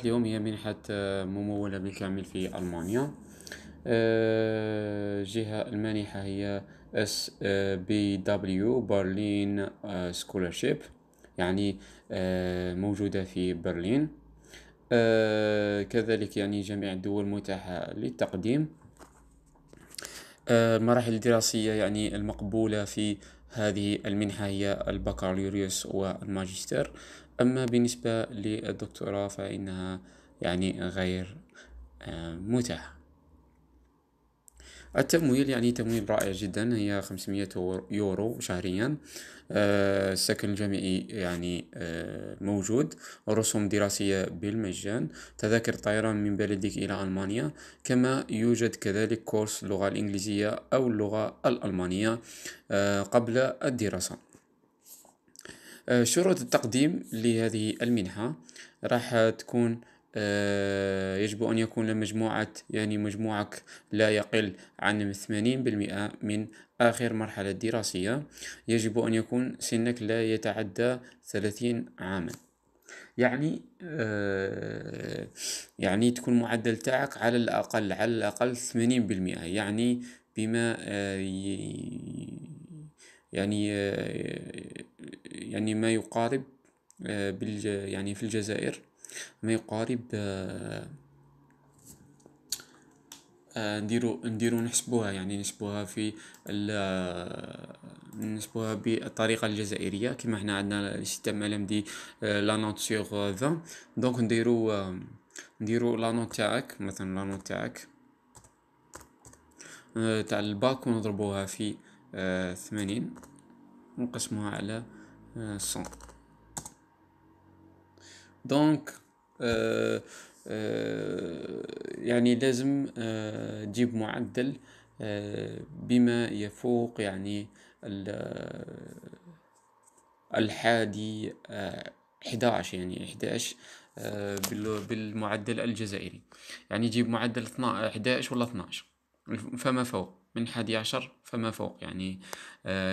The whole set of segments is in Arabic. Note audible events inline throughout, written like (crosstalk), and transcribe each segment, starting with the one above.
اليوم هي منحة آه، ممولة بالكامل في ألمانيا آه، جهة المانحة هي اس بي دبليو برلين سكولرشيب يعني آه، موجودة في برلين كذلك يعني جميع الدول متاحة للتقديم المراحل الدراسية يعني المقبولة في هذه المنحة هي البكالوريوس والماجستير أما بالنسبة للدكتوراه فإنها يعني غير آه، متاحة التمويل يعني تمويل رائع جدا هي 500 يورو شهريا آه، السكن الجامعي يعني آه، موجود رسوم دراسية بالمجان تذاكر طيران من بلدك إلى ألمانيا كما يوجد كذلك كورس اللغة الإنجليزية أو اللغة الألمانية قبل الدراسة آه، شروط التقديم لهذه المنحة راح تكون آه، يجب أن يكون لمجموعة يعني مجموعك لا يقل عن 80% من آخر مرحلة دراسية يجب أن يكون سنك لا يتعدى 30 عاما يعني آه، يعني تكون معدل تاعك على الأقل على الأقل 80% يعني بما يعني يعني ما يقارب آه، بالج... يعني في الجزائر ما يقارب آه، آه، نديرو نديرو نحسبوها يعني نحسبوها في نحسبوها بالطريقه الجزائريه كما حنا عندنا ال ملام دي لا نوت سيغ 20 دونك نديرو نديرو لا نوت تاعك مثلا لا نوت تاعك تاع الباك ونضربوها في ثمانين ونقسموها على 100 euh, دونك euh, euh, يعني لازم تجيب آه، معدل آه، بما يفوق يعني آه، الحادي 11 يعني 11 بالمعدل الجزائري يعني جيب معدل 11 ولا 12 فما فوق من 11 فما فوق يعني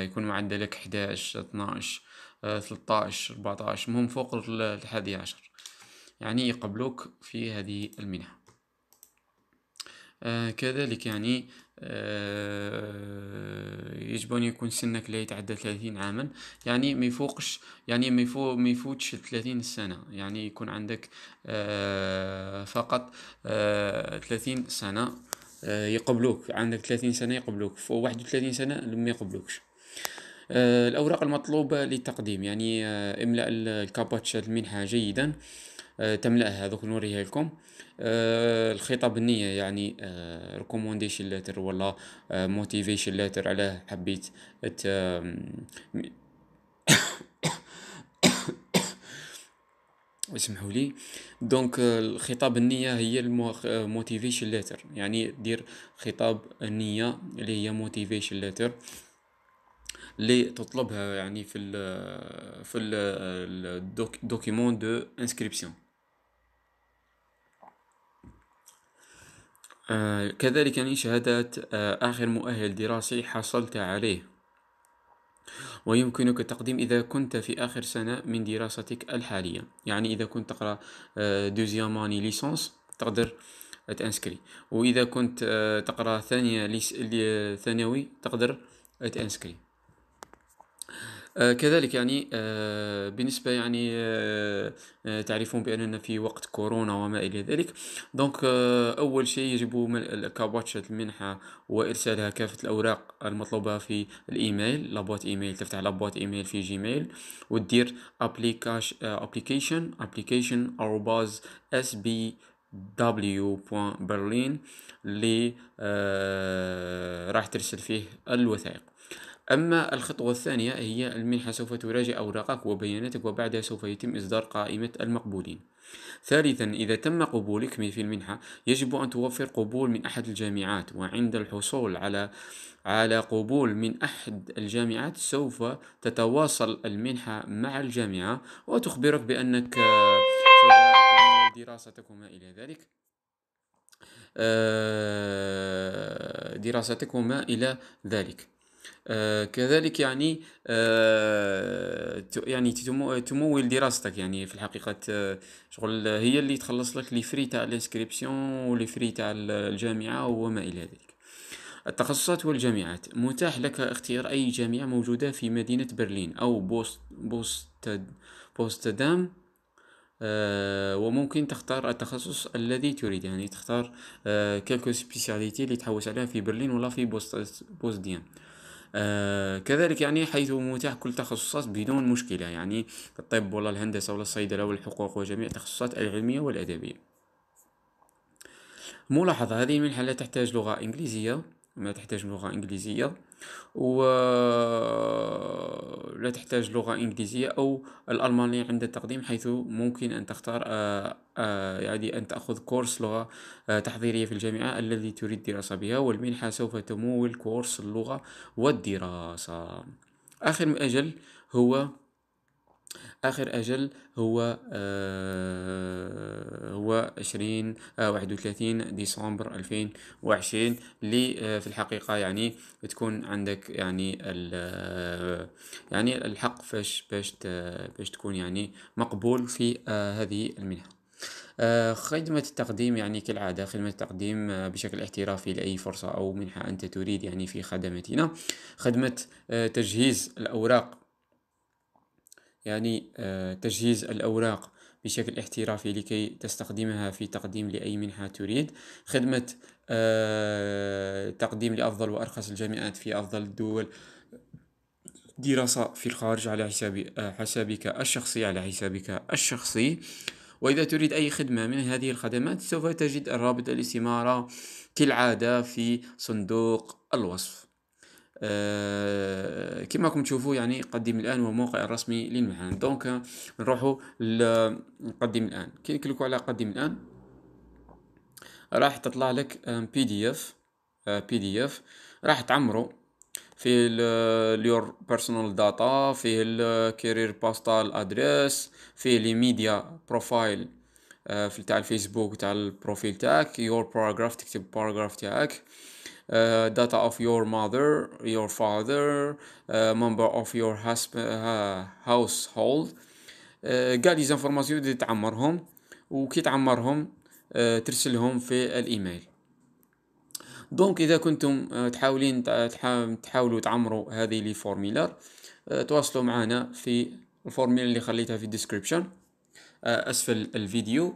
يكون معدلك 11 12 13 14 المهم فوق ال 11 يعني يقبلوك في هذه المنحة آه، كذلك يعني آه، يجب أن يكون سنك لا يتعدى 30 عاما يعني ما يفوقش يعني ما يفوتش 30 سنة يعني يكون عندك آه، فقط 30 سنة يقبلوك عندك 30 سنة يقبلوك فوق 31 سنة ما يقبلوكش آه، الأوراق المطلوبة للتقديم يعني آه، املأ الكابوتش المنحة جيدا آه، تملأها دوك نوريها لكم الخطاب النية يعني ريكومونديشن لاتر ولا موتيفيشن لاتر على حبيت (coughs) اسمحوا لي دونك الخطاب النية هي الموتيفيشن لاتر يعني دير خطاب النية اللي هي موتيفيشن لاتر اللي تطلبها يعني في الـ في الدوكيمون دو انسكريبسيون آه، كذلك يعني شهادة آه، آخر مؤهل دراسي حصلت عليه ويمكنك التقديم إذا كنت في آخر سنة من دراستك الحالية يعني إذا كنت تقرأ آه، دوزياماني اني ليسونس تقدر تانسكري وإذا كنت تقرأ ثانية ثانوي تقدر تانسكري آه، كذلك يعني آه، بالنسبة يعني آه، تعرفون بأننا في وقت كورونا وما إلى ذلك دونك أول شيء يجب ملء كابوتشة المنحة وإرسالها كافة الأوراق المطلوبة في الإيميل لابوات إيميل تفتح لابوات إيميل في جيميل وتدير بي application بوان برلين اللي راح ترسل فيه الوثائق أما الخطوة الثانية هي المنحة سوف تراجع أوراقك وبياناتك وبعدها سوف يتم إصدار قائمة المقبولين ثالثا إذا تم قبولك في المنحة يجب أن توفر قبول من أحد الجامعات وعند الحصول على على قبول من أحد الجامعات سوف تتواصل المنحة مع الجامعة وتخبرك بأنك دراستك وما إلى ذلك آه، دراستك وما إلى ذلك آه كذلك يعني آه يعني تمول دراستك يعني في الحقيقة آه، شغل هي اللي تخلص لك لي فري تاع الانسكريبسيون ولي فري تاع الجامعة وما إلى ذلك التخصصات والجامعات متاح لك اختيار أي جامعة موجودة في مدينة برلين أو بوست بوست بوستدام آه وممكن تختار التخصص الذي تريد يعني تختار آه كالكو سبيسياليتي اللي تحوس عليها في برلين ولا في بوست بوستديان آه، كذلك يعني حيث متاح كل تخصصات بدون مشكلة يعني الطب ولا الهندسة ولا الصيدلة والحقوق وجميع التخصصات العلمية والأدبية ملاحظة هذه المنحة لا تحتاج لغة إنجليزية ما تحتاج لغة إنجليزية و لا تحتاج لغة إنجليزية أو الألمانية عند التقديم حيث ممكن أن تختار آه، آه، يعني أن تأخذ كورس لغة آه، تحضيرية في الجامعة الذي تريد الدراسة بها والمنحة سوف تمول كورس اللغة والدراسة آخر مؤجل أجل هو آخر أجل هو آه هو عشرين آه واحد وثلاثين ديسمبر ألفين وعشرين اللي آه في الحقيقة يعني تكون عندك يعني آه، يعني الحق فاش باش باش تكون يعني مقبول في آه، هذه المنحة. آه، خدمة التقديم يعني كالعادة خدمة التقديم بشكل احترافي لأي فرصة أو منحة أنت تريد يعني في خدمتنا خدمة تجهيز الأوراق يعني آه، تجهيز الأوراق بشكل احترافي لكي تستخدمها في تقديم لأي منحة تريد خدمة آه، تقديم لأفضل وأرخص الجامعات في أفضل الدول دراسة في الخارج على حساب آه، حسابك الشخصي على حسابك الشخصي وإذا تريد أي خدمة من هذه الخدمات سوف تجد الرابط الاستمارة كالعادة في صندوق الوصف كما راكم تشوفوا يعني قديم الان هو الموقع الرسمي للمهن دونك نروحوا نقدم الان كي نكليكو على قدم الان راح تطلع لك بي دي اف بي دي اف راح تعمرو فيه اليور بيرسونال داتا فيه الكارير باستال ادريس فيه لي ميديا بروفايل في تاع الفيسبوك تاع البروفيل تاعك يور باراجراف تكتب باراجراف تاعك آه، data of your mother your father آه، member of your آه، household كاع لي زانفورماسيون اللي تعمرهم وكي تعمرهم ترسلهم في الايميل دونك اذا كنتم تحاولين تحاولوا تعمروا هذه لي فورميلار تواصلوا معنا في الفورميلا اللي خليتها في الديسكريبشن اسفل الفيديو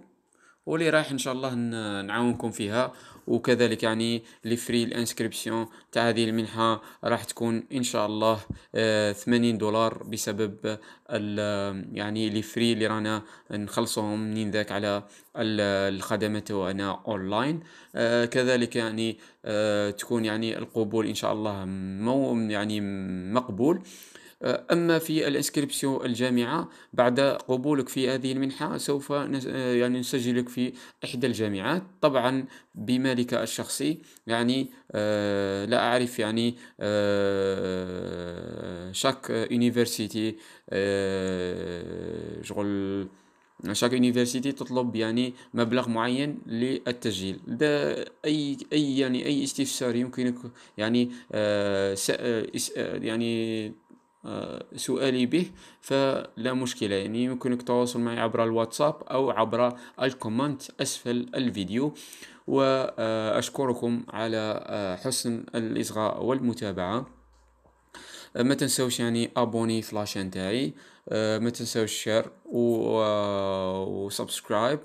واللي رايح ان شاء الله نعاونكم فيها وكذلك يعني لي فري الانسكريبسيون تاع هذه المنحه راح تكون ان شاء الله 80 آه، دولار بسبب يعني لي فري اللي رانا نخلصهم منين ذاك على الخدمات وانا اونلاين آه، كذلك يعني آه، تكون يعني القبول ان شاء الله مو يعني مقبول آه، أما في الانسكريبسيون الجامعة بعد قبولك في هذه المنحة سوف آه، يعني نسجلك في إحدى الجامعات طبعا بمالك الشخصي يعني آه، لا أعرف يعني شاك يونيفرسيتي شغل شاك يونيفرسيتي تطلب يعني مبلغ معين للتسجيل ده اي اي يعني اي استفسار يمكنك يعني آه يعني آه، سؤالي به فلا مشكلة يعني يمكنك التواصل معي عبر الواتساب أو عبر الكومنت أسفل الفيديو وأشكركم على آه، حسن الإصغاء والمتابعة آه، ما تنسوش يعني ابوني في لاشين تاعي ما تنسوش شير و وسبسكرايب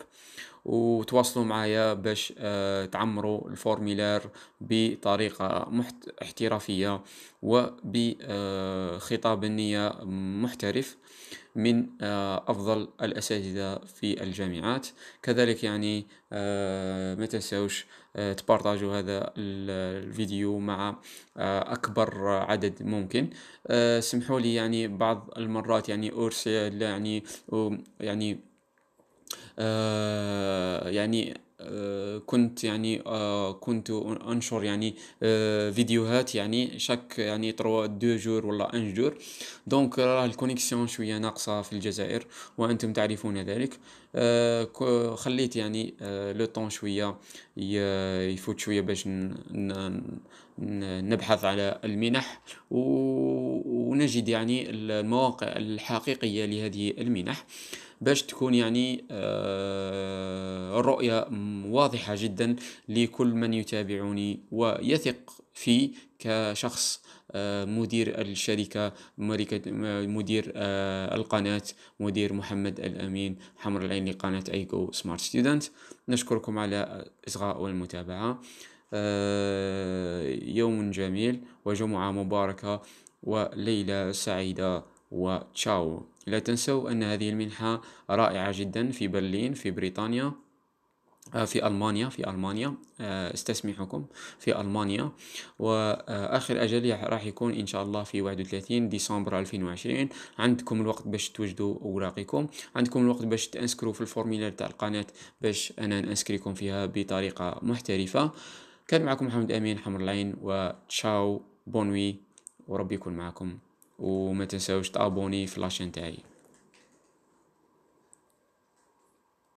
وتواصلوا معايا باش آه، تعمروا الفورميلار بطريقة احترافية وبخطاب آه، النية محترف من آه، أفضل الأساتذة في الجامعات كذلك يعني ما تنسوش تبارتاجوا هذا الفيديو مع أكبر عدد ممكن سمحوا لي يعني بعض المرات يعني أرسل يعني يعني آه، يعني آه، كنت يعني آه، كنت انشر يعني فيديوهات يعني شاك يعني تروا دو جور ولا ان جور دونك راه الكونيكسيون شويه ناقصه في الجزائر وانتم تعرفون ذلك خليت يعني لو طون شويه يفوت شويه باش نبحث على المنح ونجد يعني المواقع الحقيقيه لهذه المنح باش تكون يعني آه، الرؤية واضحة جدا لكل من يتابعني ويثق في كشخص آه، مدير الشركة مدير آه، القناة مدير محمد الأمين حمر العين لقناة أيجو سمارت ستودنت نشكركم على إصغاء والمتابعة يوم جميل وجمعة مباركة وليلة سعيدة وتشاو لا تنسوا أن هذه المنحة رائعة جدا في برلين في بريطانيا آه، في ألمانيا في ألمانيا آه، استسمحكم في ألمانيا وآخر أجل راح يكون إن شاء الله في 31 ديسمبر 2020 عندكم الوقت باش توجدوا أوراقكم عندكم الوقت باش تنسكروا في الفورميلار تاع القناة باش أنا نسكركم فيها بطريقة محترفة كان معكم محمد أمين حمر العين وتشاو بونوي وربي يكون معكم وما تنساوش تابوني في لاشين تاعي